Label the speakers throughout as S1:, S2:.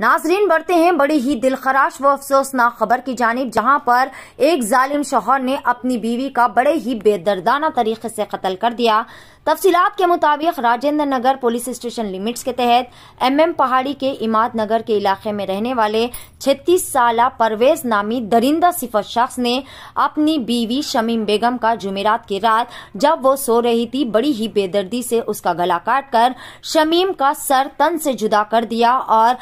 S1: नाजरीन बढ़ते हैं बड़ी ही दिलखराश व अफसोसनाक खबर की जानब जहां पर एक जालिम शोहर ने अपनी बीवी का बड़े ही बेदर्दाना तरीके से कत्ल कर दिया तफसी के मुताबिक Rajendra Nagar police station limits के तहत एमएम पहाड़ी के इमाद नगर के इलाके में रहने वाले 36 साल परवेज नामी दरिंदा सिफत शख्स ने अपनी बीवी शमीम बेगम का जुमेरात की रात जब वो सो रही थी बड़ी ही बेदर्दी से उसका गला काट कर शमीम का सर तन से जुदा कर दिया और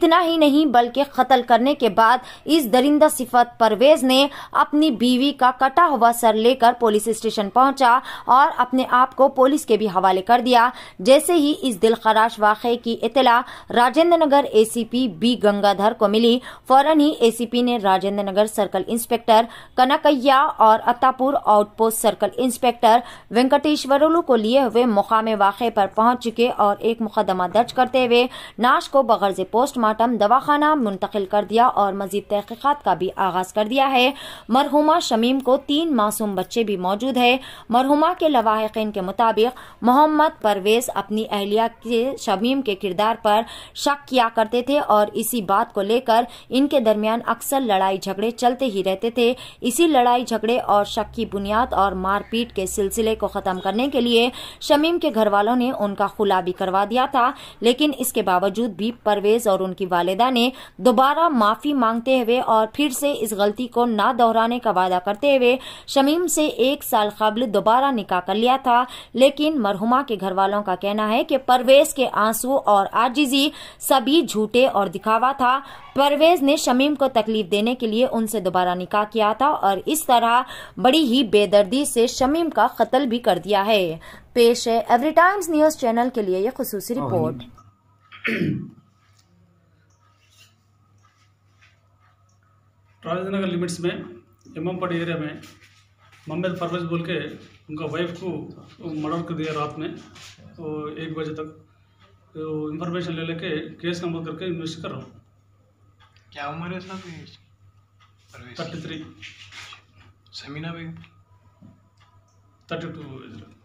S1: इतना ही नहीं बल्कि कत्ल करने के बाद इस दरिंदा सिफत परवेज ने अपनी बीवी का कटा हुआ सर लेकर पुलिस स्टेशन पहुंचा और अपने आप को पुलिस के भी हवाले कर दिया जैसे ही इस दिलखराश वाक़े की इतला राजेंद्र नगर एसीपी बी गंगाधर को मिली फौरन ही एसीपी ने राजेंद्र नगर सर्कल इंस्पेक्टर कनकैया और Attapur outpost circle inspector Venkateshwarlu को लिए हुए मुकाम वाक़े पर पहुंच चुके और एक मुकदमा दर्ज करते हुए नाश को से पोस्टमार्टम पोस्टमार्टम दवाखाना मुंतकिल कर दिया और मजीद तहकीकत का भी आगाज कर दिया है मरहुमा शमीम को तीन मासूम बच्चे भी मौजूद है मरहुमा के लवाकिन के मुताबिक मोहम्मद परवेज अपनी अहलिया के शमीम के किरदार पर शक किया करते थे और इसी बात को लेकर इनके दरमियान अक्सर लड़ाई झगड़े चलते ही रहते थे इसी लड़ाई झगड़े और शक की बुनियाद और मारपीट के सिलसिले को खत्म करने के लिए शमीम के घर वालों ने उनका खुला भी करवा दिया था लेकिन इसके बावजूद भी परवेज और उनके उनकी वालिदा ने दोबारा माफी मांगते हुए और फिर से इस गलती को न दोहराने का वादा करते हुए शमीम से एक साल कबल दोबारा निकाह कर लिया था लेकिन मरहुमा के घर वालों का कहना है कि परवेज के आंसू और आजिजी सभी झूठे और दिखावा था परवेज ने शमीम को तकलीफ देने के लिए उनसे दोबारा निकाह किया था और इस तरह बड़ी ही बेदर्दी से शमीम का कत्ल भी कर दिया है पेश है एवरी टाइम्स न्यूज चैनल के लिए यह खसूसी रिपोर्ट
S2: राजेंद्र नगर लिमिट्स में एम एम पट एरिया में मम्मेद परवेज बोल के उनका वाइफ को मर्डर कर दिया रात में तो एक बजे तक तो इन्फॉर्मेशन ले लेके केस नंबर करके इन्वेस्ट कर रहा हूँ क्या उम्र है साहब थर्टी थ्री समीना भाई थर्टी टू